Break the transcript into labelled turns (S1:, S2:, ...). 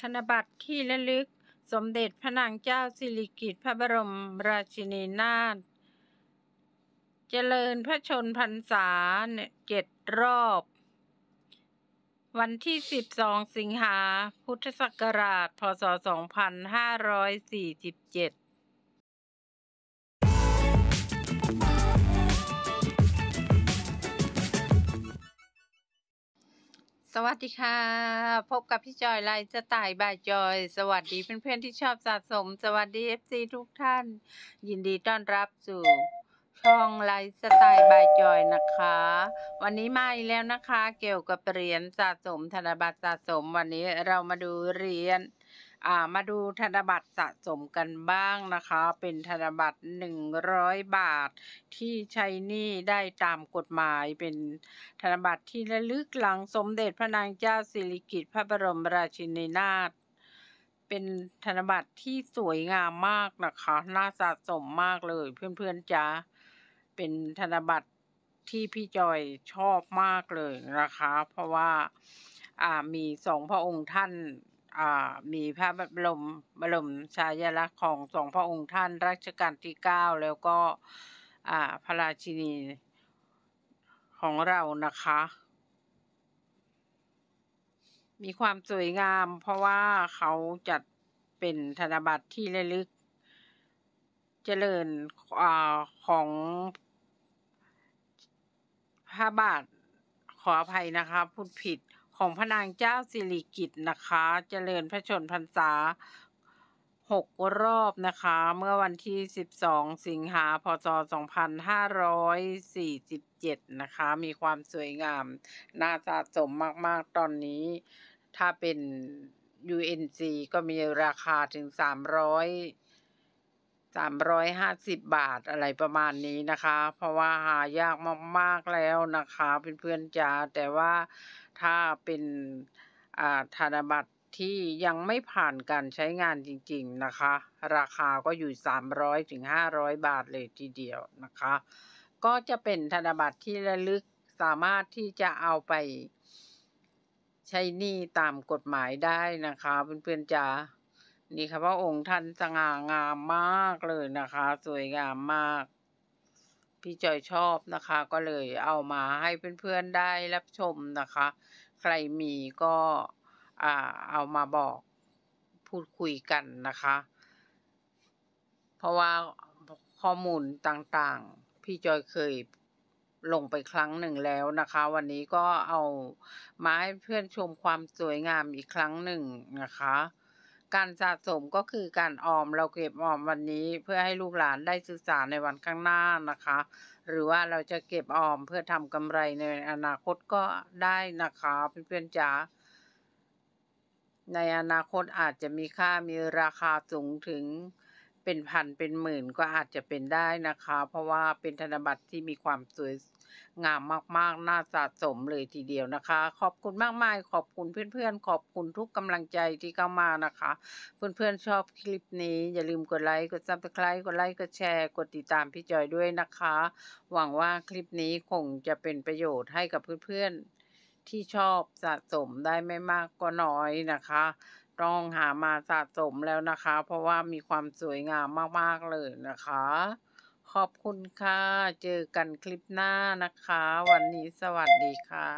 S1: ธนบัตรที่ระลึกสมเด็จพระนางเจ้าสิริกิติ์พระบรมราชินีนาถเจริญพระชนพรรษาเจ็ดรอบ วันที่ 12 สิงหาพุทธศักราช พศ2547สวัสดีค่ะพบกับพี่จอยไลฟ์สไตล์บายจอย สวัสดีเพื่อนๆที่ชอบสะสมสวัสดีเอฟซีทุกท่าน ยินดีต้อนรับสู่ช่องไลฟ์สไตล์บายจอยนะคะ วันนี้มาอีกแล้วนะคะ เกี่ยวกับเหรียญสะสมธนบัตรสะสม วันนี้เรามาดูเหรียญ่ามาดูธนบัตรสะสมกันบ้างนะคะ เป็นธนบัตร 100 บาทที่ใช้หนี้ได้ตามกฎหมาย เป็นธนบัตรที่ระลึกหลังสมเด็จพระนางเจ้าสิริกิติ์พระบรมราชินีนาถเป็นธนบัตรที่สวยงามมากนะคะ น่าสะสมมากเลยเพื่อนๆจ้าเป็นธนบัตรที่พี่จอยชอบมากเลยนะคะเพราะว่ามีสองพระองค์ท่านมีพระบรมบรมชายาลักษณ์ของสองพระองค์ท่านรัชกาลที่เก้าแล้วก็พระราชินีของเรานะคะ มีความสวยงาม เพราะว่าเขาจัดเป็นธนบัตรที่ระลึก เจริญอของพระบาทขออภัยนะคะพูดผิดของพระนางเจ้าสิริกิตนะคะ เจริญพระชนพรรษาหกรอบนะคะ เมื่อวันที่ 12 สิงหาพศ 2547 นะคะ มีความสวยงาม น่าสะสมมากๆตอนนี้ ถ้าเป็น UNC ก็มีราคาถึง 300 350 บาทอะไรประมาณนี้นะคะ เพราะว่าหายากมากๆแล้วนะคะเพื่อนๆจ๋าแต่ว่าถ้าเป็นธนบัตรที่ยังไม่ผ่านการใช้งานจริงๆนะคะ ราคาก็อยู่ 300ถึง500 บาทเลยทีเดียวนะคะ ก็จะเป็นธนบัตรที่ระลึกสามารถที่จะเอาไปใช้หนี้ตามกฎหมายได้นะคะเพื่อนๆจ๋านี่ค่ะพระองค์ท่านสง่างามมากเลยนะคะ สวยงามมาก พี่จอยชอบนะคะ ก็เลยเอามาให้เพื่อนๆได้รับชมนะคะ ใครมีก็อ่าเอามาบอกพูดคุยกันนะคะ เพราะว่าข้อมูลต่างๆ พี่จอยเคยลงไปครั้งหนึ่งแล้วนะคะ วันนี้ก็เอามาให้เพื่อนชมความสวยงามอีกครั้งหนึ่งนะคะการสะสมก็คือการออม เราเก็บออมวันนี้เพื่อให้ลูกหลานได้ศึกษาในวันข้างหน้านะคะหรือว่าเราจะเก็บออมเพื่อทำกำไรในอนาคตก็ได้นะคะเพื่อนๆจ๋าในอนาคตอาจจะมีค่ามีราคาสูงถึงเป็นพันเป็นหมื่นก็อาจจะเป็นได้นะคะ เพราะว่าเป็นธนบัตรที่มีความสวยงามมาก ๆ น่าสะสมเลยทีเดียวนะคะ ขอบคุณมากมายขอบคุณเพื่อนๆ ขอบคุณทุกกำลังใจที่เข้ามานะคะเพื่อนๆชอบคลิปนี้ อย่าลืมกดไลค์กดซับสไครต์กดไลค์กดแชร์กดติดตามพี่จอยด้วยนะคะ หวังว่าคลิปนี้คงจะเป็นประโยชน์ให้กับเพื่อนๆที่ชอบสะสมได้ไม่มากก็น้อยนะคะ ต้องหามาสะสมแล้วนะคะ เพราะว่ามีความสวยงามมากๆเลยนะคะ ขอบคุณค่ะ เจอกันคลิปหน้านะคะ วันนี้สวัสดีค่ะ